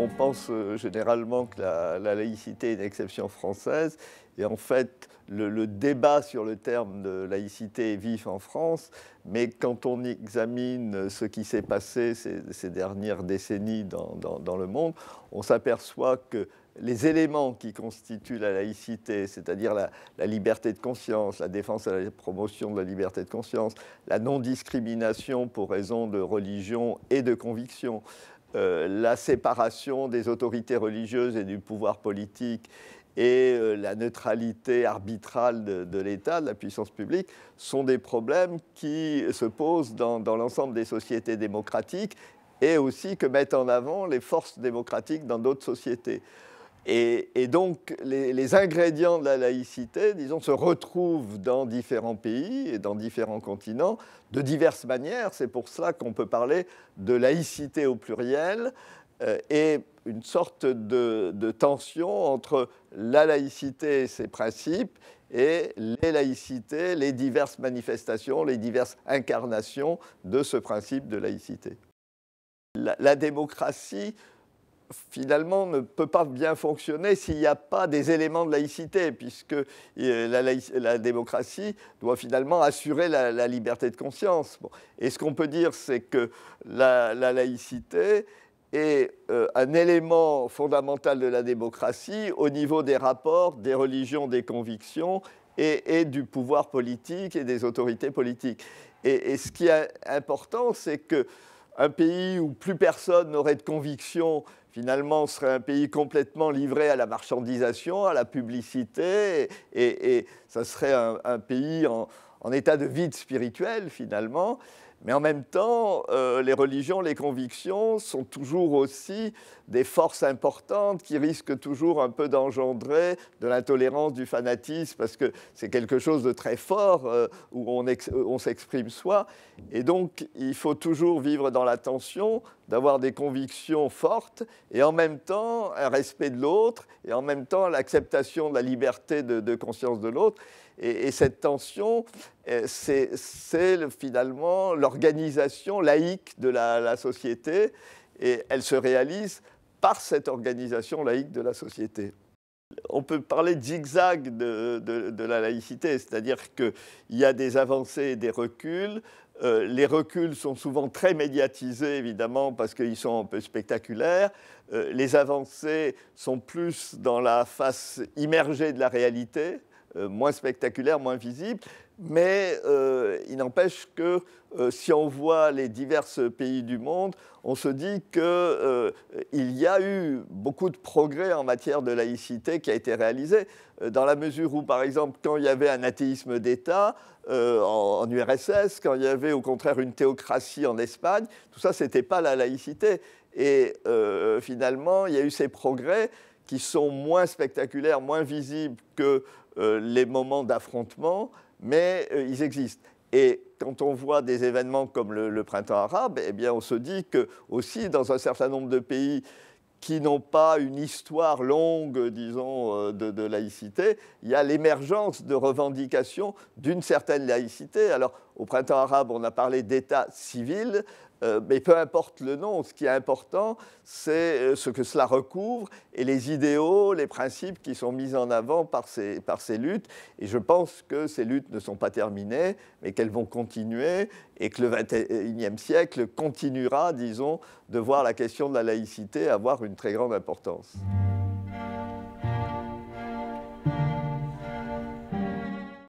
on pense euh, généralement que la, laïcité est une exception française. Et en fait, le, débat sur le terme de laïcité est vif en France. Mais quand on examine ce qui s'est passé ces, dernières décennies dans, le monde, on s'aperçoit que les éléments qui constituent la laïcité, c'est-à-dire la, la, liberté de conscience, la défense et la promotion de la liberté de conscience, la non-discrimination pour raison de religion et de conviction, euh, la séparation des autorités religieuses et du pouvoir politique et euh, la neutralité arbitrale de, l'État, de la puissance publique, sont des problèmes qui se posent dans l'ensemble des sociétés démocratiques et aussi que mettent en avant les forces démocratiques dans d'autres sociétés. Et, donc, les, ingrédients de la laïcité, disons, se retrouvent dans différents pays et dans différents continents de diverses manières. C'est pour cela qu'on peut parler de laïcité au pluriel euh, et une sorte de, tension entre la laïcité et ses principes et les laïcités, les diverses manifestations, les diverses incarnations de ce principe de laïcité. la démocratie finalement ne peut pas bien fonctionner s'il n'y a pas des éléments de laïcité, puisque euh, la, démocratie doit finalement assurer la, liberté de conscience. Bon. Et ce qu'on peut dire, c'est que la, laïcité est euh, un élément fondamental de la démocratie au niveau des rapports, des religions, des convictions et, du pouvoir politique et des autorités politiques. et ce qui est important, c'est que un pays où plus personne n'aurait de conviction, finalement, serait un pays complètement livré à la marchandisation, à la publicité, et, ça serait un, pays en état de vide spirituel, finalement. Mais en même temps, euh, les religions, les convictions sont toujours aussi des forces importantes qui risquent toujours un peu d'engendrer de l'intolérance, du fanatisme, parce que c'est quelque chose de très fort euh, où on, s'exprime soi. Et donc, il faut toujours vivre dans la tension, d'avoir des convictions fortes, et en même temps, un respect de l'autre, et en même temps, l'acceptation de la liberté de, conscience de l'autre. et cette tension, c'est finalement l'organisation laïque de la, société et elle se réalise par cette organisation laïque de la société. On peut parler de zigzag de, la laïcité, c'est-à-dire qu'il y a des avancées et des reculs. Euh, les reculs sont souvent très médiatisés, évidemment, parce qu'ils sont un peu spectaculaires. Euh, les avancées sont plus dans la face immergée de la réalité, euh, moins spectaculaire, moins visible. Mais euh, il n'empêche que euh, si on voit les divers pays du monde, on se dit qu'il euh, y a eu beaucoup de progrès en matière de laïcité qui a été réalisé, dans la mesure où, par exemple, quand il y avait un athéisme d'État en, en, URSS, quand il y avait au contraire une théocratie en Espagne, tout ça, ce n'était pas la laïcité. Et finalement, il y a eu ces progrès qui sont moins spectaculaires, moins visibles que les moments d'affrontement mais euh, ils existent. Et quand on voit des événements comme le, printemps arabe, eh bien, on se dit que aussi dans un certain nombre de pays qui n'ont pas une histoire longue, disons, euh, de laïcité, il y a l'émergence de revendications d'une certaine laïcité. Alors, au printemps arabe, on a parlé d'État civil. Euh, mais peu importe le nom, ce qui est important, c'est euh, ce que cela recouvre et les idéaux, les principes qui sont mis en avant par ces, par ces luttes. Et je pense que ces luttes ne sont pas terminées, mais qu'elles vont continuer et que le XXIe siècle continuera, disons, de voir la question de la laïcité avoir une très grande importance.